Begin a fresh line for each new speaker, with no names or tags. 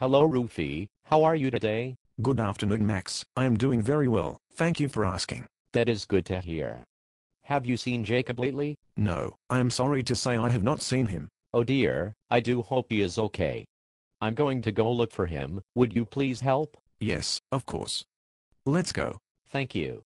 Hello Ruthie, how are you today?
Good afternoon Max, I am doing very well, thank you for asking. That is good to hear.
Have you seen Jacob lately?
No, I am sorry to say I have not seen him.
Oh dear, I do hope he is okay. I'm going to
go look for him, would you please help? Yes, of course. Let's go. Thank you.